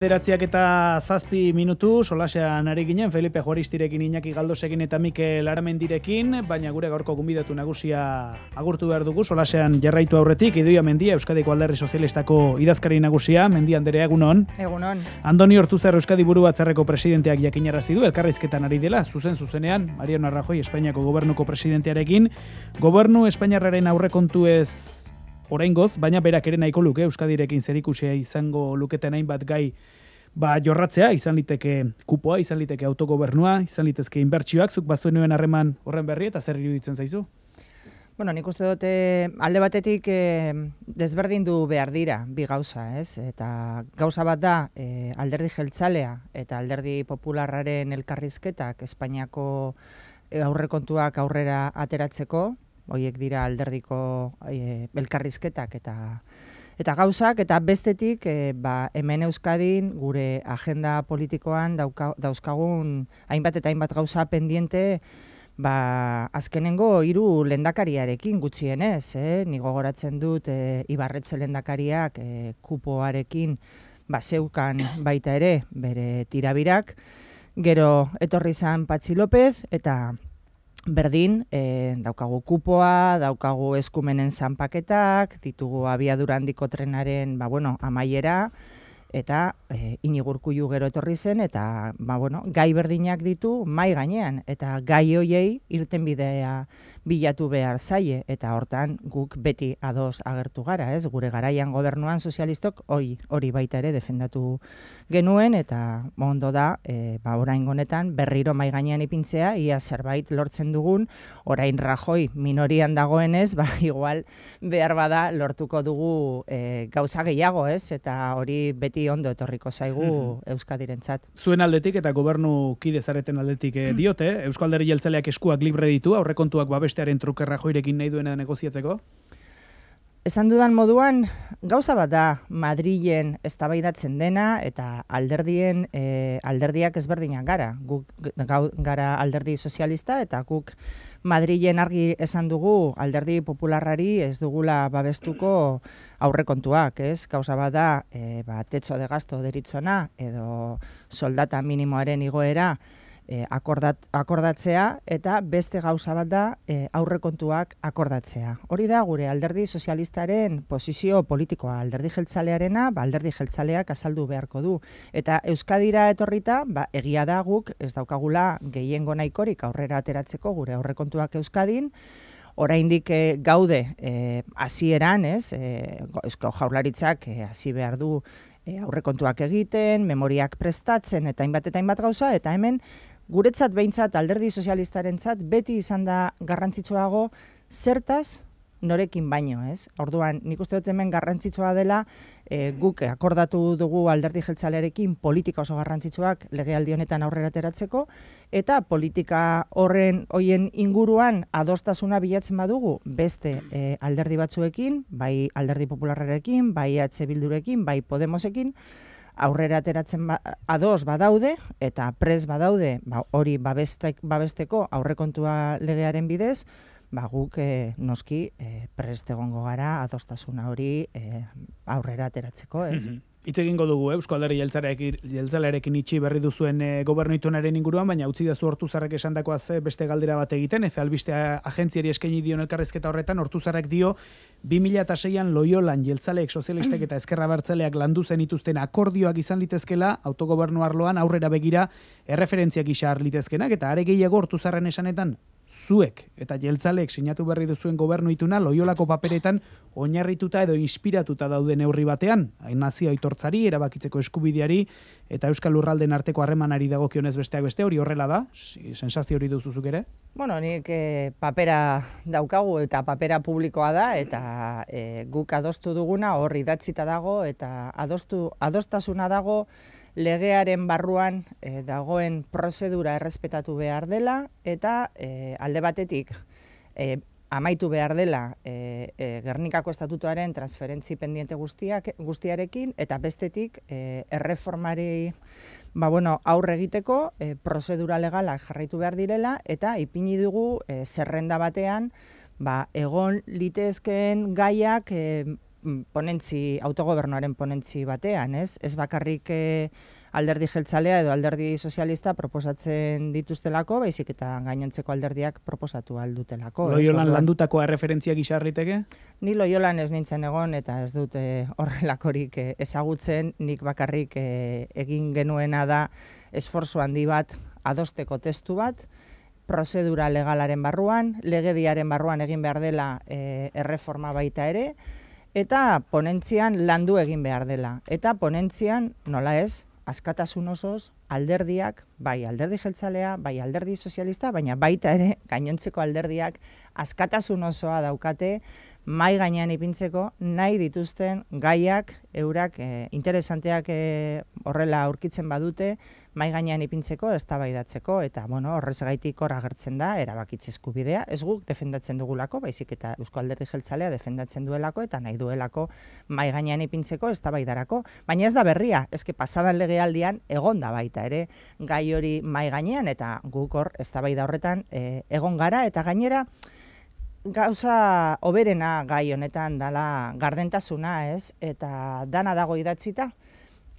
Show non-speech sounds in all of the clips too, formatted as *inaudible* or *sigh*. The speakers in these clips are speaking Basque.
Zeratziak eta zazpi minutu, solasean ari ginen, Felipe Juaristirekin, Iñaki Galdosekin eta Mikel Aramendirekin, baina gure gaurko gumbidatu nagusia agurtu behar dugu, solasean jarraitu aurretik, Idoia Mendia, Euskadiko Alderri Sozialistako idazkari nagusia, Mendia Andrea, egunon. Egunon. Andoni Hortuzar Euskadi Buru Batzarreko presidenteak jakinarazi du, elkarrizketan ari dela, zuzen zuzenean, Mariano Arrajoi, Espainiako gobernuko presidentearekin, gobernu Espainiarraren aurrekontu ez orain baina berak ere nahiko luke, Euskadirekin zer ikusia izango luketen hain bat gai ba, jorratzea, izan liteke kupoa, izan liteke autogobernua, izan litezke inbertsioak, zuk bazuen nuen harreman horren berri eta zer iruditzen zaizu? Bueno, nik uste dute eh, alde batetik e, eh, desberdin du behar dira bi gauza, ez? Eta gauza bat da eh, alderdi jeltzalea eta alderdi popularraren elkarrizketak Espainiako aurrekontuak aurrera ateratzeko, hoiek dira alderdiko e, elkarrizketak eta eta gauzak eta bestetik eh, ba, hemen euskadin gure agenda politikoan dauka, dauzkagun hainbat eta hainbat gauza pendiente ba, azkenengo hiru lendakariarekin gutxienez, eh? ni gogoratzen dut eh, Ibarretze lendakariak kupoarekin ba, zeukan baita ere bere tirabirak, gero etorri izan Patxi López eta Berdin, e, daukagu kupoa, daukagu eskumenen zanpaketak, ditugu abiadura handiko trenaren, ba bueno, amaiera, eta e, eh, inigurkuiu gero etorri zen, eta ba, bueno, gai berdinak ditu mai gainean, eta gai hoiei irten bidea bilatu behar zaie, eta hortan guk beti ados agertu gara, ez? Gure garaian gobernuan sozialistok hori hori baita ere defendatu genuen, eta ondo da, e, ba, orain gonetan berriro mai gainean ipintzea, ia zerbait lortzen dugun, orain rajoi minorian dagoenez, ba, *laughs* igual behar bada lortuko dugu eh, gauza gehiago, ez? Eta hori beti ondo etorriko zaigu mm -hmm. Euskadirentzat. Zuen aldetik eta gobernu kide zareten aldetik eh, mhm. diote, eh? Euskalderi jeltzaleak eskuak libre ditu, aurrekontuak babestearen trukerra joirekin nahi duena negoziatzeko? Esan dudan moduan, gauza bat da Madrilen eztabaidatzen dena eta alderdien eh, alderdiak ezberdinak gara. Guk gau, gara alderdi sozialista eta guk Madrilen argi esan dugu alderdi popularrari ez dugula babestuko aurrekontuak, ez? Kausa bada da, e, de gasto deritzona edo soldata minimoaren igoera, Eh, akordat, akordatzea eta beste gauza bat da eh, aurrekontuak akordatzea. Hori da gure alderdi sozialistaren posizio politikoa alderdi jeltzalearena, ba, alderdi jeltzaleak azaldu beharko du. Eta Euskadira etorrita, ba, egia da guk ez daukagula gehiengo nahikorik aurrera ateratzeko gure aurrekontuak Euskadin, oraindik e, gaude hasieran, ez? E, Eusko Jaurlaritzak hasi behar du aurrekontuak egiten, memoriak prestatzen eta hainbat eta hainbat gauza eta hemen guretzat behintzat alderdi sozialistarentzat beti izan da garrantzitsuago zertaz norekin baino, ez? Orduan, nik uste dut hemen garrantzitsua dela e, guk akordatu dugu alderdi jeltzalerekin politika oso garrantzitsuak legealdi honetan aurrera ateratzeko eta politika horren hoien inguruan adostasuna bilatzen badugu beste eh, alderdi batzuekin, bai alderdi popularrarekin, bai atze bildurekin, bai Podemosekin, aurrera ateratzen ba, ados badaude eta pres badaude ba, hori babestek, babesteko aurrekontua legearen bidez, ba, guk eh, noski e, egongo gara adostasuna hori eh, aurrera ateratzeko, ez? Mhm. Itze dugu eh? Eusko Alderri jeltzalearekin itxi berri duzuen eh, gobernu itunaren inguruan, baina utzi da zuortu zarrak esan ze beste galdera bat egiten, eze albistea agentziari eskaini dion elkarrezketa horretan, hortu dio 2006an loiolan lan jeltzaleek, sozialistek eta eskerra bertzaleak landu zen ituzten akordioak izan litezkela, autogobernu arloan aurrera begira erreferentziak isa litezkenak eta are gehiago hortu zarren esanetan zuek eta jeltzalek sinatu berri duzuen gobernu ituna loiolako paperetan oinarrituta edo inspiratuta dauden neurri batean, hain nazio aitortzari, erabakitzeko eskubideari eta Euskal Lurralden arteko harremanari dagokionez besteak beste hori horrela da, sensazio hori duzuzuk ere? Bueno, nik eh, papera daukagu eta papera publikoa da eta eh, guk adostu duguna horri datzita dago eta adostu, adostasuna dago legearen barruan e, dagoen prozedura errespetatu behar dela eta e, alde batetik e, amaitu behar dela Gernikako Estatutuaren transferentzi pendiente guztiak, guztiarekin eta bestetik e, erreformarei ba, bueno, aurre egiteko e, prozedura legala jarraitu behar direla eta ipini dugu e, zerrenda batean ba, egon litezkeen gaiak e, Mm, ponentzi, autogobernuaren ponentzi batean, ez? Ez bakarrik eh, alderdi jeltzalea edo alderdi sozialista proposatzen dituztelako, baizik eta gainontzeko alderdiak proposatu aldutelako. Loiolan ez, landutako erreferentzia gixarriteke? Ni loiolan ez nintzen egon eta ez dut eh, horrelakorik e, ezagutzen, nik bakarrik egin genuena da esforzu handi bat adosteko testu bat, prozedura legalaren barruan, legediaren barruan egin behar dela erreforma baita ere, eta ponentzian landu egin behar dela. Eta ponentzian, nola ez, askatasun osoz, alderdiak, bai alderdi jeltzalea, bai alderdi sozialista, baina baita ere gainontzeko alderdiak askatasun osoa daukate mai gainean ipintzeko nahi dituzten gaiak eurak eh, interesanteak eh, horrela aurkitzen badute mai gainean ipintzeko eztabaidatzeko eta bueno, horrezagaitik hor agertzen da erabakitze eskubidea. Ez guk defendatzen dugulako, baizik eta Eusko Alderdi Jeltzalea defendatzen duelako eta nahi duelako mai gainean ipintzeko eztabaidarako, baina ez da berria, eske pasadan legealdian egonda baita ere gai hori mai gainean eta guk hor eztabaida horretan e, egon gara eta gainera gauza hoberena gai honetan dala gardentasuna, ez? Eta dana dago idatzita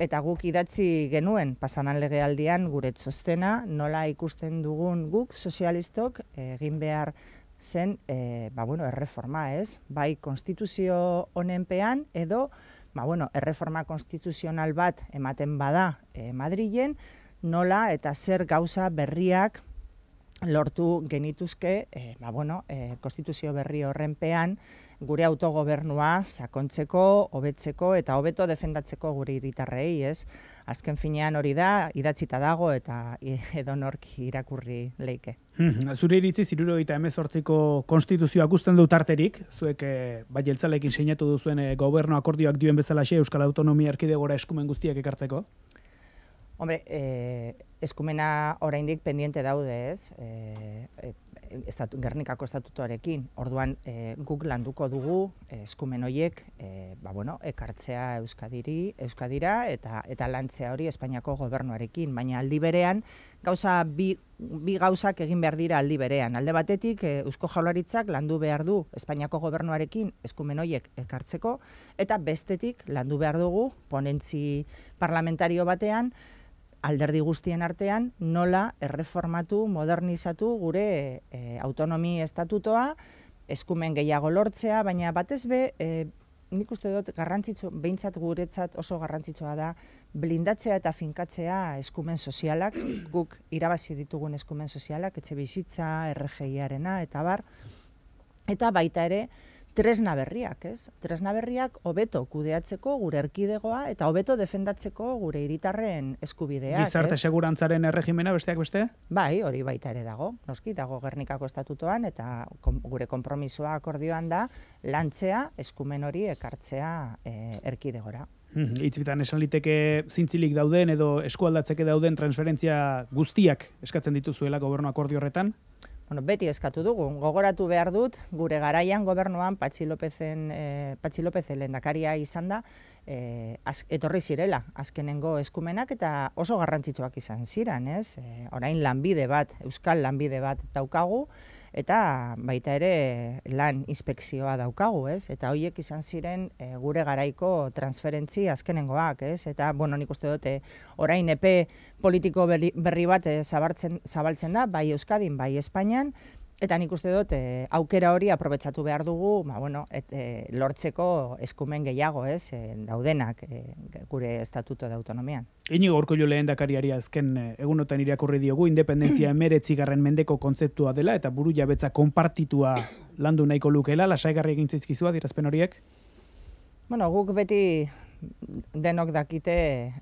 eta guk idatzi genuen pasanan legealdian gure txostena nola ikusten dugun guk sozialistok egin behar zen e, ba bueno, erreforma, ez? Bai konstituzio honenpean edo Ba, bueno, erreforma konstituzional bat ematen bada eh, Madrilen, nola eta zer gauza berriak lortu genituzke, e, ba, bueno, e, konstituzio berri horrenpean, gure autogobernua sakontzeko, hobetzeko eta hobeto defendatzeko gure hiritarrei, ez? Azken finean hori da, idatzita dago eta edo nork irakurri leike. Hmm, hmm. zure iritzi ziruro eta emezortziko konstituzioa guztan du tarterik, zuek eh, bai jeltzalekin seinatu duzuen gobernu akordioak duen bezala xe Euskal Autonomia Erkidegora eskumen guztiak ekartzeko? Hombre, eh, eskumena oraindik pendiente daude, ez? Eh, eh, estatu, Gernikako estatutuarekin. Orduan, eh, guk landuko dugu eh, eskumen hoiek, eh, ba bueno, ekartzea Euskadiri, Euskadira eta eta lantzea hori Espainiako gobernuarekin, baina aldi berean gauza bi, bi gauzak egin behar dira aldi berean. Alde batetik, eh, Eusko Jaurlaritzak landu behar du Espainiako gobernuarekin eskumen hoiek ekartzeko eta bestetik landu behar dugu ponentzi parlamentario batean alderdi guztien artean nola erreformatu, modernizatu gure e, autonomi estatutoa, eskumen gehiago lortzea, baina batez be, e, nik uste dut, garrantzitsu, behintzat guretzat oso garrantzitsua da, blindatzea eta finkatzea eskumen sozialak, *clears throat* guk irabazi ditugun eskumen sozialak, etxe bizitza, RGI-arena, eta bar, eta baita ere, tres naberriak, ez? Tres naberriak hobeto kudeatzeko gure erkidegoa eta hobeto defendatzeko gure hiritarren eskubidea, ez? Gizarte segurantzaren erregimena besteak beste? Bai, hori baita ere dago. Noski dago Gernikako estatutoan eta gure konpromisoa akordioan da lantzea eskumen hori ekartzea eh, erkidegora. Hmm, Itzikitan esan liteke zintzilik dauden edo eskualdatzeke dauden transferentzia guztiak eskatzen dituzuela gobernu akordio horretan? bueno, beti eskatu dugu, gogoratu behar dut, gure garaian gobernuan Patxi Lopezen, e, eh, Patxi Lopezen lehendakaria izan da, eh, az, etorri zirela, azkenengo eskumenak eta oso garrantzitsuak izan ziren, ez? E, orain lanbide bat, euskal lanbide bat daukagu, eta baita ere lan inspekzioa daukagu, ez? Eta hoiek izan ziren eh, gure garaiko transferentzi azkenengoak, ez? Eta bueno, nik uste dute, eh, orain epe politiko berri bat eh, zabartzen zabaltzen da bai Euskadin, bai Espainian, Eta nik uste dut, e, aukera hori aprobetsatu behar dugu, ba, bueno, et, eh, lortzeko eskumen gehiago, ez, eh, daudenak e, gure estatuto da autonomian. Ini gorko jo dakariari azken egunotan irakurri diogu, independentzia *clears throat* emeretzi garren mendeko kontzeptua dela, eta buru jabetza konpartitua landu nahiko lukela, lasaigarri egin zizkizua, dirazpen horiek? Bueno, guk beti denok dakite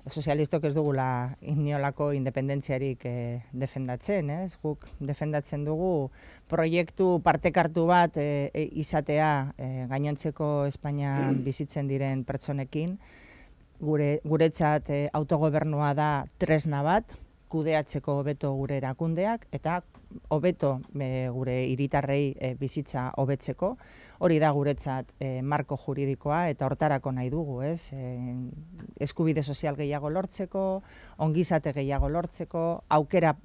sozialistok ez dugula inolako independentziarik eh, defendatzen, ez? Guk defendatzen dugu proiektu partekartu bat e, izatea e, gainontzeko Espainian *clears throat* bizitzen diren pertsonekin. Gure, guretzat e, autogobernua da tresna bat, kudeatzeko beto gure erakundeak eta hobeto eh, gure hiritarrei eh, bizitza hobetzeko. Hori da guretzat e, marko juridikoa eta hortarako nahi dugu, ez? eskubide sozial gehiago lortzeko, ongizate gehiago lortzeko, aukera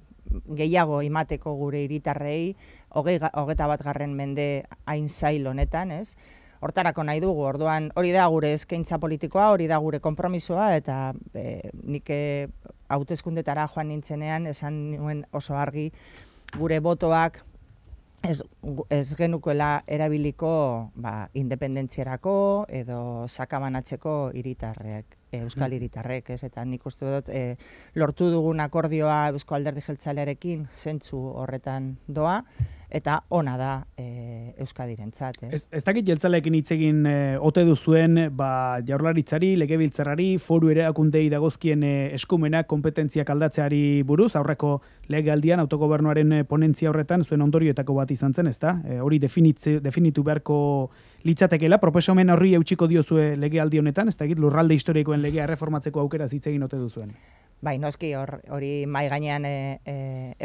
gehiago imateko gure hiritarrei hogeta bat garren mende hain zail honetan, ez? Hortarako nahi dugu, orduan hori da gure eskaintza politikoa, hori da gure konpromisoa eta e, nik hautezkundetara joan nintzenean esan nuen oso argi gure botoak ez, ez genukoela erabiliko ba, independentziarako edo sakamanatzeko hiritarrek. Eh, euskal mm. hiritarrek, ez, eta nik uste dut eh, lortu dugun akordioa Eusko Alderdi Jeltzalearekin zentzu horretan doa, eta ona da e, Euskadirentzat, ez? Ez dakit jeltzaleekin hitz egin e, ote du zuen, ba Jaurlaritzari, Legebiltzarrari, Foru Erakundei dagozkien e, eskumena, kompetentziak aldatzeari buruz aurreko legealdian autogobernuaren e, ponentzia horretan zuen ondorioetako bat izan zen, ezta? E, hori definitze definitu beharko litzatekeela proposamen horri eutsiko diozue legealdi honetan, ez dakit lurralde historikoen legea reformatzeko aukera hitz egin ote du zuen bai noski hori mai gainean e, e,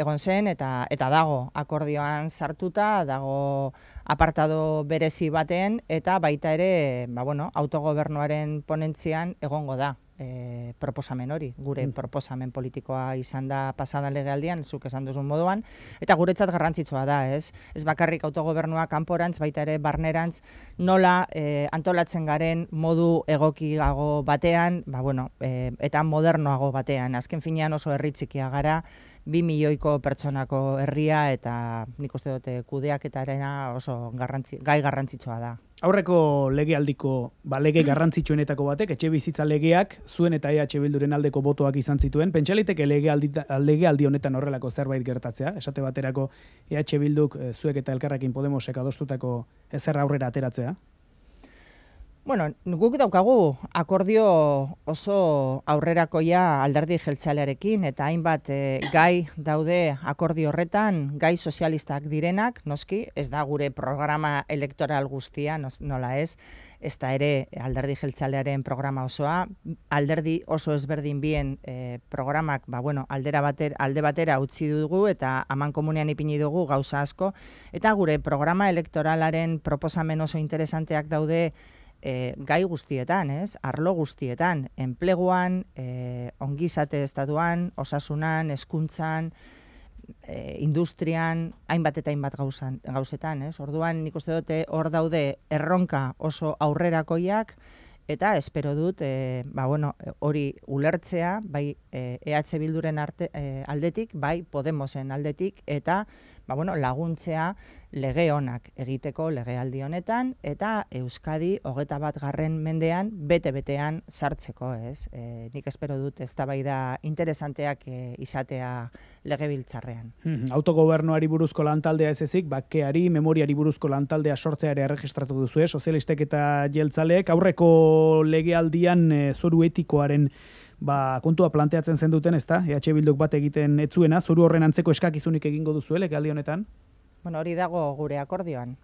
egon zen eta eta dago akordioan sartuta dago apartado berezi baten eta baita ere ba bueno autogobernuaren ponentzian egongo da e, proposamen hori, gure mm. proposamen politikoa izan da pasada legealdian, zuk esan duzun moduan, eta guretzat garrantzitsua da, ez? Ez bakarrik autogobernua kanporantz, baita ere barnerantz, nola e, antolatzen garen modu egokiago batean, ba, bueno, e, eta modernoago batean, azken finean oso herritzikia gara, bi milioiko pertsonako herria eta nik uste dute kudeak eta arena oso garrantzi, gai garrantzitsua da aurreko legealdiko ba, lege garrantzitsuenetako batek, etxe bizitza legeak, zuen eta EH Bilduren aldeko botoak izan zituen, pentsaliteke lege aldi honetan horrelako zerbait gertatzea, esate baterako e EH Bilduk zuek eta elkarrekin Podemosek adostutako ezer aurrera ateratzea, Bueno, guk daukagu akordio oso aurrerakoia alderdi jeltzalearekin eta hainbat eh, gai daude akordio horretan, gai sozialistak direnak, noski, ez da gure programa elektoral guztia, nola ez, ez da ere alderdi jeltzalearen programa osoa, alderdi oso ezberdin bien eh, programak ba, bueno, aldera bater, alde batera utzi dugu eta aman komunean ipini dugu gauza asko, eta gure programa elektoralaren proposamen oso interesanteak daude, e, gai guztietan, ez? Arlo guztietan, enpleguan, e, ongizate estatuan, osasunan, hezkuntzan, e, industrian, hainbat eta hainbat gauzan, gauzetan, ez? Orduan nik uste dute hor daude erronka oso aurrerakoiak eta espero dut e, ba, bueno, hori ulertzea, bai e, EH bilduren arte, e, aldetik, bai Podemosen aldetik eta ba, bueno, laguntzea lege honak egiteko legealdi honetan eta Euskadi hogeta bat garren mendean bete-betean sartzeko ez. E, nik espero dut ez da bai da interesanteak e, izatea legebiltzarrean biltzarrean. Hmm, hmm. autogobernuari buruzko lantaldea ez ezik, bakkeari, memoriari buruzko lantaldea sortzea ere registratu duzu ez, eh? sozialistek eta jeltzaleek, aurreko legealdian e, zoru ba, kontua planteatzen zen duten, ez da? EH Bilduk bat egiten etzuena, zuru horren antzeko eskakizunik egingo duzuele, galdi honetan? Bueno, hori dago gure akordioan.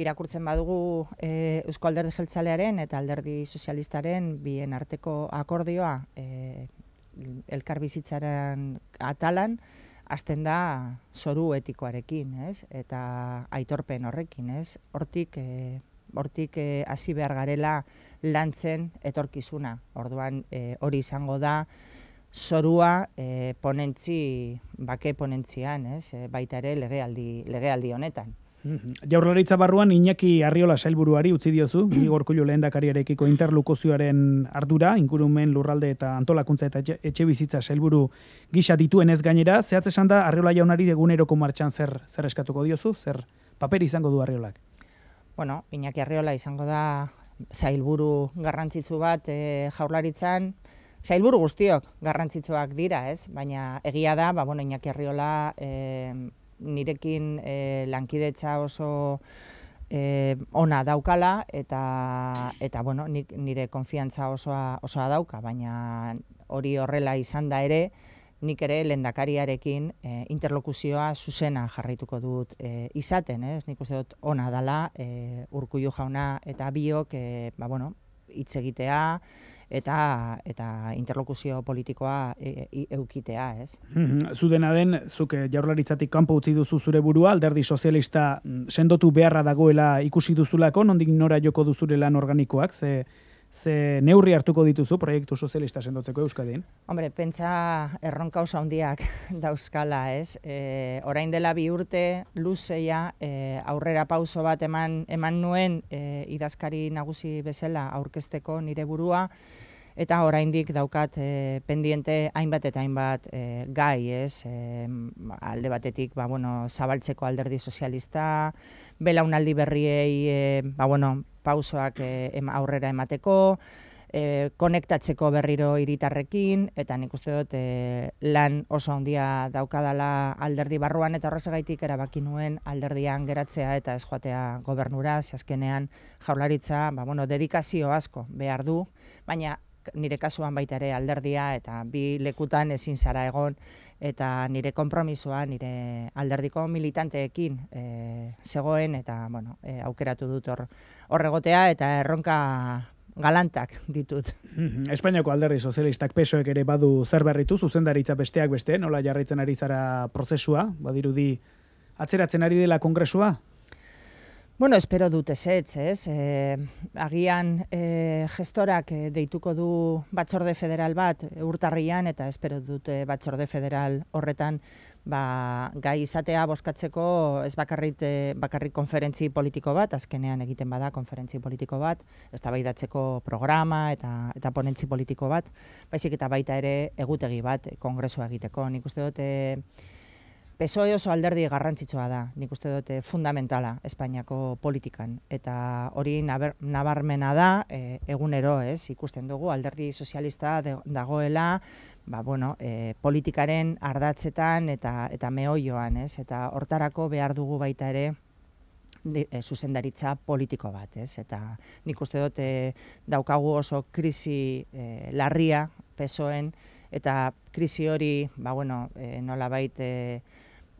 Irakurtzen badugu e, Eusko Alderdi Jeltzalearen eta Alderdi Sozialistaren bien arteko akordioa e, elkarbizitzaren atalan, azten da zoru etikoarekin, ez? Eta aitorpen horrekin, ez? Hortik, e, hortik e, hasi behar garela lantzen etorkizuna. Orduan eh, hori izango da sorua e, eh, ponentzi bake ponentzian, ez? E, baita ere legealdi legealdi honetan. Mhm. Jaurlaritza barruan Iñaki Arriola sailburuari utzi diozu *clears throat* Igorkullu lehendakariarekiko interlokuzioaren ardura ingurumen lurralde eta antolakuntza eta etxe bizitza sailburu gisa dituen ez gainera zehatz esan da Arriola jaunari eguneroko martxan zer zer eskatuko diozu zer paper izango du Arriolak bueno, Iñaki Arriola izango da zailburu garrantzitsu bat e, jaurlaritzan, zailburu guztiok garrantzitsuak dira, ez? Baina egia da, ba, bueno, Iñaki Arriola e, nirekin e, lankidetza oso e, ona daukala eta, eta bueno, nik, nire konfiantza osoa, osoa dauka, baina hori horrela izan da ere, nik ere lendakariarekin eh, interlokuzioa zuzena jarraituko dut e, izaten, ez? Nik uste dut ona dala e, eh, urkullu jauna eta biok e, ba, bueno, hitz egitea eta eta interlokuzio politikoa e, e, eukitea, ez? Mm Zu dena den, zuk jaurlaritzatik kanpo utzi duzu zure burua, alderdi sozialista mm, sendotu beharra dagoela ikusi duzulako, nondik nora joko duzure lan organikoak, ze ze neurri hartuko dituzu proiektu sozialista sendotzeko Euskadin? Hombre, pentsa erronka oso handiak *laughs* dauzkala, ez? E, orain dela bi urte, luzeia, e, aurrera pauso bat eman, eman nuen e, idazkari nagusi bezala aurkezteko nire burua, Eta oraindik daukat e, pendiente hainbat eta hainbat e, gai, ez? E, alde batetik, ba, bueno, zabaltzeko alderdi sozialista, belaunaldi berriei, e, ba, bueno, pausoak eh, aurrera emateko, e, konektatzeko berriro hiritarrekin eta nik uste dut e, lan oso handia daukadala alderdi barruan eta horrez gaitik erabaki nuen alderdian geratzea eta ez joatea gobernura, zehazkenean jaularitza ba, bueno, dedikazio asko behar du, baina nire kasuan baita ere alderdia eta bi lekutan ezin zara egon eta nire konpromisoa nire alderdiko militanteekin e, zegoen eta bueno, eh, aukeratu dut hor horregotea eta erronka galantak ditut. Mhm, Espainiako alderdi sozialistak pesoek ere badu zer berritu, zuzendaritza besteak beste, nola jarraitzen ari zara prozesua, badirudi atzeratzen ari dela kongresua? Bueno, espero dute ezetz, ez? E, agian e, gestorak eh, deituko du batzorde federal bat urtarrian eta espero dute e, batzorde federal horretan ba, gai izatea bozkatzeko ez bakarrit, e, bakarrik konferentzi politiko bat, azkenean egiten bada konferentzi politiko bat, eztabaidatzeko programa eta, eta ponentzi politiko bat, baizik eta baita ere egutegi bat kongresua egiteko. Nik uste dut, PSOE oso alderdi garrantzitsua da, nik uste dute eh, fundamentala Espainiako politikan. Eta hori nabarmena da, e, egunero, ez, ikusten dugu, alderdi sozialista dagoela, ba, bueno, eh, politikaren ardatzetan eta, eta mehoioan, ez, eta hortarako behar dugu baita ere, e, zuzendaritza politiko bat, ez? Eta nik uste dut daukagu oso krisi larria pesoen eta krisi hori, ba bueno, e, nola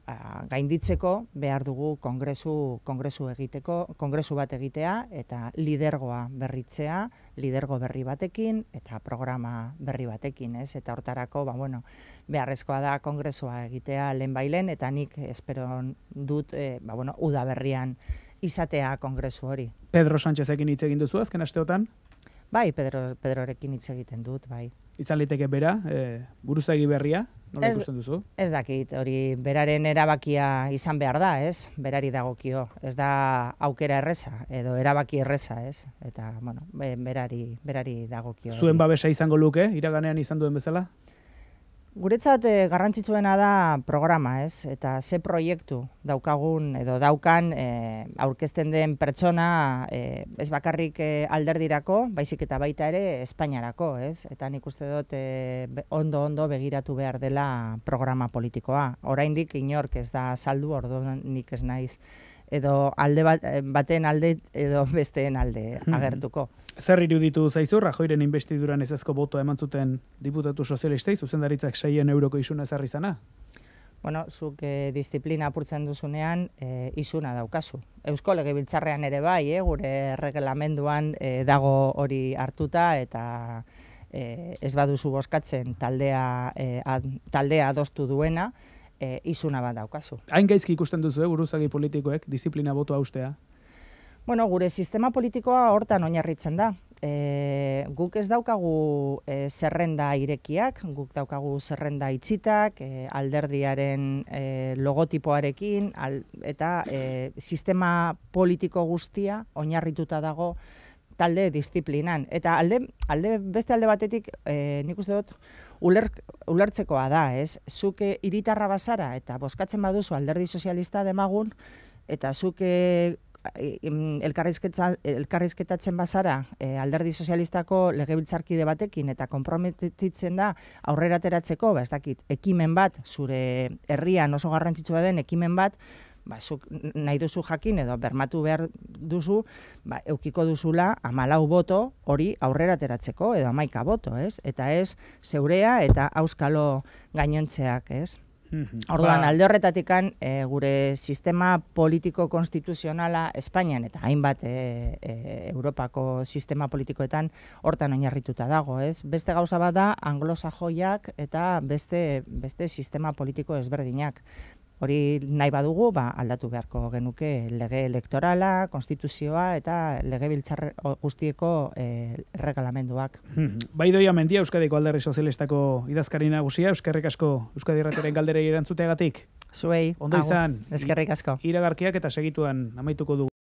a, ba, gainditzeko behar dugu kongresu, kongresu egiteko, kongresu bat egitea eta lidergoa berritzea, lidergo berri batekin eta programa berri batekin, ez? Eta hortarako, ba, bueno, beharrezkoa da kongresua egitea lehen bailen eta nik espero dut, e, ba, bueno, udaberrian izatea kongresu hori. Pedro Sánchezekin hitz egin duzu azken asteotan? Bai, Pedro, Pedrorekin hitz egiten dut, bai izan liteke bera, e, buruzagi berria, nola ez, duzu? Ez dakit, hori beraren erabakia izan behar da, ez? Berari dagokio, ez da aukera erreza, edo erabaki erreza, ez? Eta, bueno, berari, berari dagokio. Zuen babesa izango luke, iraganean izan duen bezala? Guretzat eh, garrantzitsuena da programa, ez? Eta ze proiektu daukagun edo daukan e, aurkezten den pertsona e, ez bakarrik alderdirako, baizik eta baita ere Espainiarako, ez? Eta nik uste dut ondo ondo begiratu behar dela programa politikoa. Oraindik inork ez da saldu, orduan nik ez naiz edo alde eh, baten alde edo *laughs* besteen alde hmm. agertuko. Zer iruditu zaizu, Rajoiren investiduran ezazko botoa eman zuten diputatu sozialistei, zuzendaritzak 6 euroko isuna zarri zana? Bueno, zuk eh, disiplina apurtzen duzunean, eh, izuna daukazu. Eusko legebiltzarrean ere bai, eh, gure reglamenduan eh, dago hori hartuta eta eh, ez baduzu boskatzen taldea, eh, taldea adostu duena, e, izuna bat daukazu. Hain gaizki ikusten duzu, eh, buruzagi politikoek, disiplina botu haustea? Bueno, gure sistema politikoa hortan oinarritzen da. E, guk ez daukagu e, zerrenda irekiak, guk daukagu zerrenda itxitak, e, alderdiaren e, logotipoarekin, eta e, sistema politiko guztia oinarrituta dago, talde disiplinan. Eta alde, alde, beste alde batetik, e, nik uste dut, uler, ulertzekoa da, ez? Zuke iritarra bazara, eta boskatzen baduzu alderdi sozialista demagun, eta zuke eh, elkarrizketatzen bazara eh, alderdi sozialistako legebiltzarkide batekin eta konprometitzen da aurrera teratzeko, ba, ez dakit, ekimen bat, zure herrian oso garrantzitsua den ekimen bat, ba, zuk nahi duzu jakin edo bermatu behar duzu, ba, eukiko duzula amalau boto hori aurrera teratzeko edo amaika boto, ez? Eta ez, zeurea eta auskalo gainontzeak, ez? Mhm. Orduan, ba. alde horretatikan e, gure sistema politiko-konstituzionala Espainian eta hainbat e, Europako sistema politikoetan hortan oinarrituta dago, ez? Beste gauza bat da, anglosa eta beste, beste sistema politiko ezberdinak hori nahi badugu ba, aldatu beharko genuke lege elektorala, konstituzioa eta lege biltzar guztieko e, eh, regalamenduak. Hmm. Bai doia mendia Euskadiko alderri sozialistako idazkari nagusia, Euskarrik asko Euskadi erratiren galderei erantzuteagatik. Zuei, Ondo izan, eskerrik asko. Iragarkiak eta segituan amaituko du.